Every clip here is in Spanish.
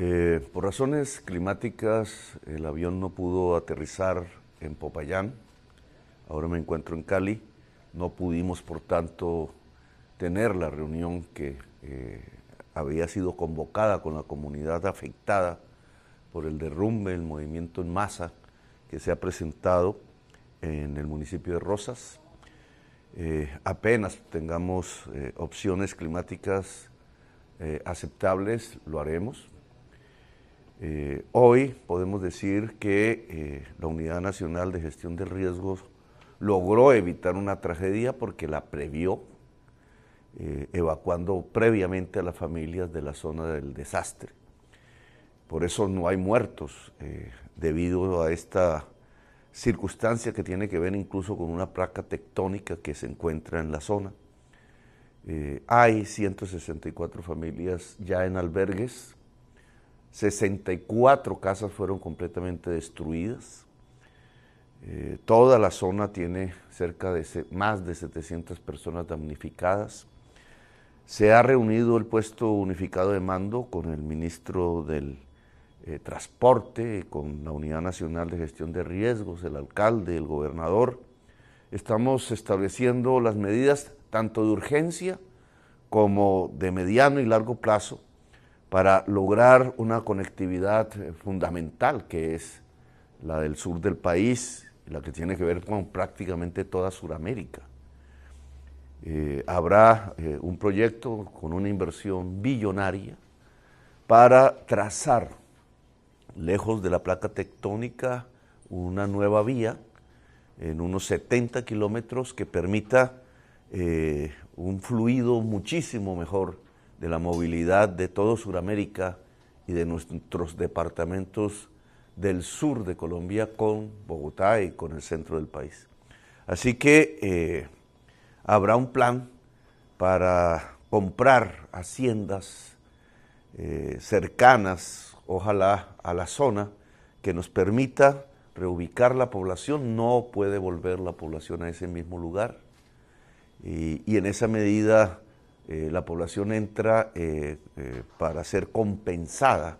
Eh, por razones climáticas, el avión no pudo aterrizar en Popayán. Ahora me encuentro en Cali. No pudimos, por tanto, tener la reunión que eh, había sido convocada con la comunidad afectada por el derrumbe, el movimiento en masa que se ha presentado en el municipio de Rosas. Eh, apenas tengamos opciones climáticas aceptables, lo haremos eh, hoy podemos decir que eh, la Unidad Nacional de Gestión de Riesgos logró evitar una tragedia porque la previó, eh, evacuando previamente a las familias de la zona del desastre. Por eso no hay muertos debido a esta circunstancia que tiene que ver incluso con una placa tectónica que se encuentra en la zona. hay 164 familias ya en albergues 64 casas fueron completamente destruidas. Eh, toda la zona tiene cerca de más de 700 personas damnificadas. Se ha reunido el puesto unificado de mando con el ministro del eh, Transporte, con la Unidad Nacional de Gestión de Riesgos, el alcalde, el gobernador. Estamos estableciendo las medidas tanto de urgencia como de mediano y largo plazo para lograr una conectividad eh, fundamental que es la del sur del país, la que tiene que ver con prácticamente toda Sudamérica. Eh, habrá eh, un proyecto con una inversión billonaria para trazar, lejos de la placa tectónica, una nueva vía en unos 70 kilómetros que permita un fluido muchísimo mejor de la movilidad de todo Sudamérica y de nuestros departamentos del sur de Colombia con Bogotá y con el centro del país. Así que eh, habrá un plan para comprar haciendas eh, cercanas, ojalá a la zona, que nos permita reubicar la población. No puede volver la población a ese mismo lugar. y en esa medida eh, la población entra eh, eh, para ser compensada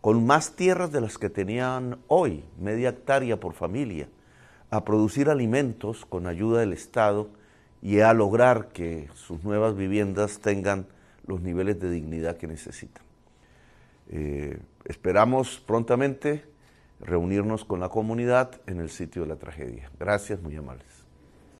con más tierras de las que tenían hoy, media hectárea por familia, a producir alimentos con ayuda del Estado y a lograr que sus nuevas viviendas tengan los niveles de dignidad que necesitan. esperamos prontamente reunirnos con la comunidad en el sitio de la tragedia. Gracias, muy amables.